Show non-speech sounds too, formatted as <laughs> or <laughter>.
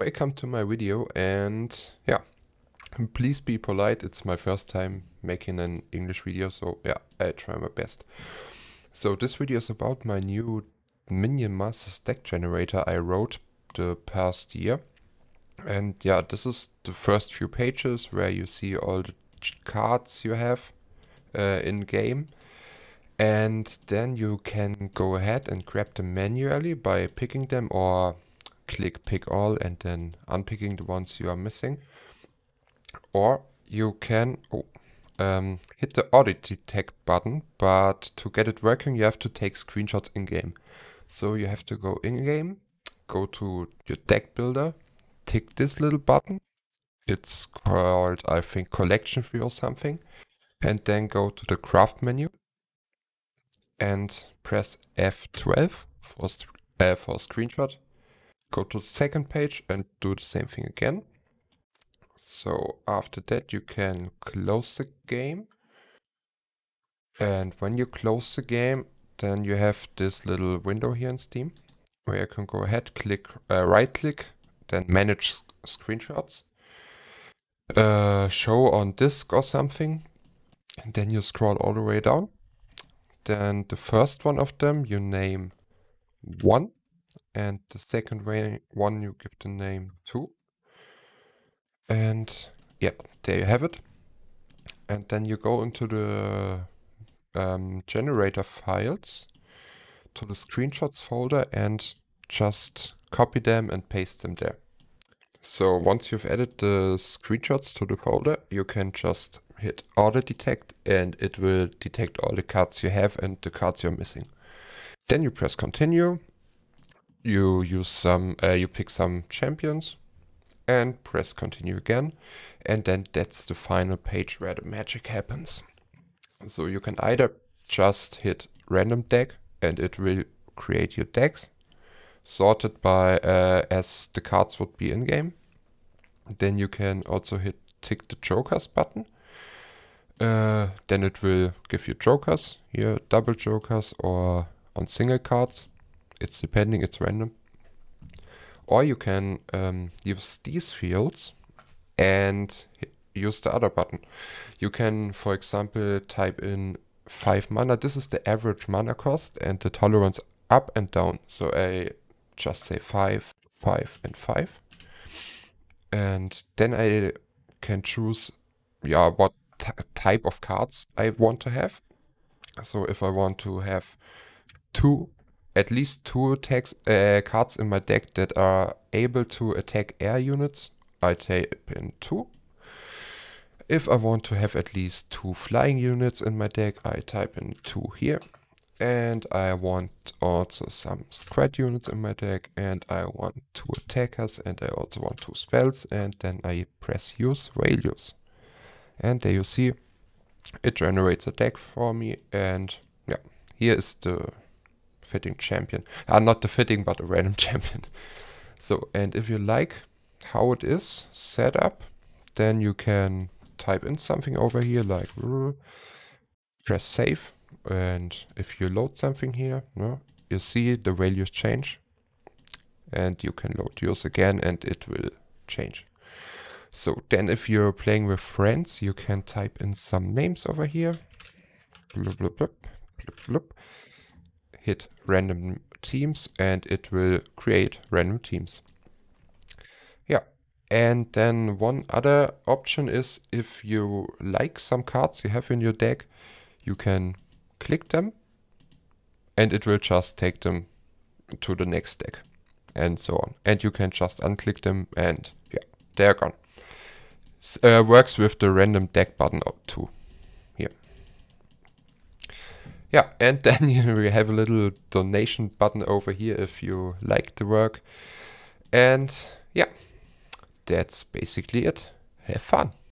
welcome to my video and yeah, please be polite. It's my first time making an English video, so yeah, I try my best. So this video is about my new Minion Master Stack Generator I wrote the past year. And yeah, this is the first few pages where you see all the cards you have uh, in game. And then you can go ahead and grab them manually by picking them or click pick all and then unpicking the ones you are missing. Or you can oh, um, hit the audit detect button, but to get it working you have to take screenshots in game. So you have to go in game, go to your deck builder, tick this little button. It's called, I think, collection view or something. And then go to the craft menu and press F12 for, uh, for screenshot go to the second page and do the same thing again. So after that you can close the game. And when you close the game, then you have this little window here in Steam where you can go ahead, click, uh, right click, then manage screenshots, uh, show on disk or something. And then you scroll all the way down. Then the first one of them you name one and the second one you give the name to. And yeah, there you have it. And then you go into the um, generator files to the screenshots folder and just copy them and paste them there. So once you've added the screenshots to the folder, you can just hit auto detect and it will detect all the cards you have and the cards you're missing. Then you press continue you use some, uh, you pick some champions and press continue again. And then that's the final page where the magic happens. So you can either just hit random deck and it will create your decks sorted by uh, as the cards would be in game. Then you can also hit tick the jokers button. Uh, then it will give you jokers, here double jokers or on single cards it's depending, it's random. Or you can um, use these fields and use the other button. You can, for example, type in 5 mana. This is the average mana cost and the tolerance up and down. So I just say 5, 5, and 5. And then I can choose yeah, what type of cards I want to have. So if I want to have two at least two attacks, uh, cards in my deck that are able to attack air units. I type in two. If I want to have at least two flying units in my deck, I type in two here. And I want also some squad units in my deck, and I want two attackers, and I also want two spells, and then I press use values. And there you see, it generates a deck for me, and yeah, here is the fitting champion. Uh, not the fitting, but a random <laughs> champion. so, and if you like how it is set up, then you can type in something over here, like <laughs> press save. And if you load something here, no, you see the values change. And you can load yours again and it will change. So then if you're playing with friends, you can type in some names over here. Bloop, bloop, bloop, bloop, bloop hit random teams and it will create random teams. Yeah, and then one other option is if you like some cards you have in your deck, you can click them and it will just take them to the next deck and so on. And you can just unclick them and yeah, they're gone. S uh, works with the random deck button too yeah, and <laughs> then you have a little donation button over here if you like the work. And yeah, that's basically it. Have fun.